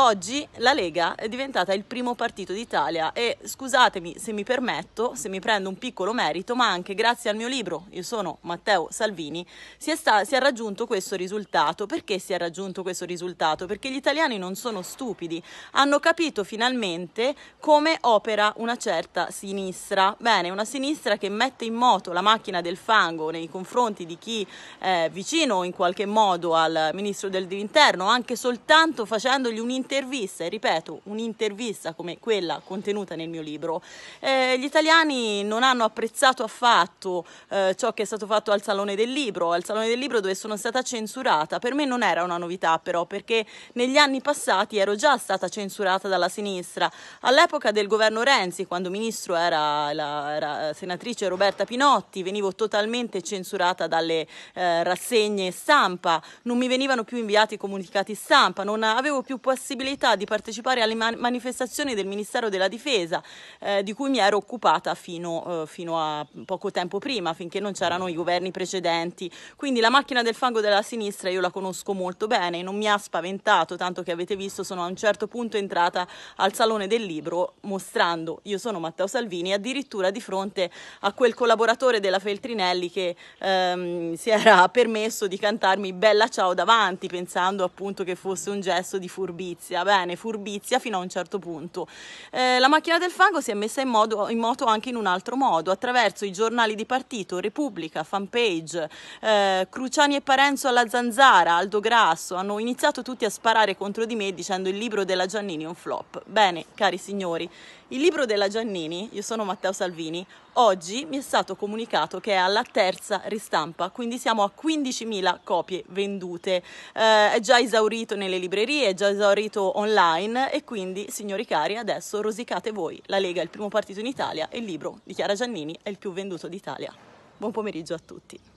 Oggi la Lega è diventata il primo partito d'Italia e scusatemi se mi permetto, se mi prendo un piccolo merito, ma anche grazie al mio libro, io sono Matteo Salvini, si è, sta- si è raggiunto questo risultato. Perché si è raggiunto questo risultato? Perché gli italiani non sono stupidi, hanno capito finalmente come opera una certa sinistra. Bene, una sinistra che mette in moto la macchina del fango nei confronti di chi è eh, vicino in qualche modo al ministro dell'interno, anche soltanto facendogli un intervento e ripeto, un'intervista come quella contenuta nel mio libro, eh, gli italiani non hanno apprezzato affatto eh, ciò che è stato fatto al Salone del Libro, al Salone del Libro dove sono stata censurata. Per me non era una novità però, perché negli anni passati ero già stata censurata dalla sinistra. All'epoca del governo Renzi, quando ministro era la era senatrice Roberta Pinotti, venivo totalmente censurata dalle eh, rassegne stampa, non mi venivano più inviati comunicati stampa, non avevo più possibilità possibilità di partecipare alle man- manifestazioni del Ministero della Difesa, eh, di cui mi ero occupata fino, eh, fino, a poco tempo prima, finché non c'erano i governi precedenti. Quindi la macchina del fango della sinistra io la conosco molto bene, non mi ha spaventato, tanto che avete visto sono a un certo punto entrata al Salone del Libro mostrando io sono Matteo Salvini, addirittura di fronte a quel collaboratore della Feltrinelli che ehm, si era permesso di cantarmi Bella Ciao davanti, pensando appunto che fosse un gesto di furbizia furbizia, bene, furbizia fino a un certo punto. Eh, la macchina del fango si è messa in, modo, in, moto anche in un altro modo, attraverso i giornali di partito, Repubblica, Fanpage, eh, Cruciani e Parenzo alla zanzara, Aldo Grasso, hanno iniziato tutti a sparare contro di me dicendo il libro della Giannini è un flop. Bene, cari signori, il libro della Giannini, io sono Matteo Salvini, oggi mi è stato comunicato che è alla terza ristampa, quindi siamo a 15.000 copie vendute. Eh, è già esaurito nelle librerie, è già esaurito partito online e quindi, signori cari, adesso rosicate voi. La Lega è il primo partito in Italia e il libro di Chiara Giannini è il più venduto d'Italia. Buon pomeriggio a tutti.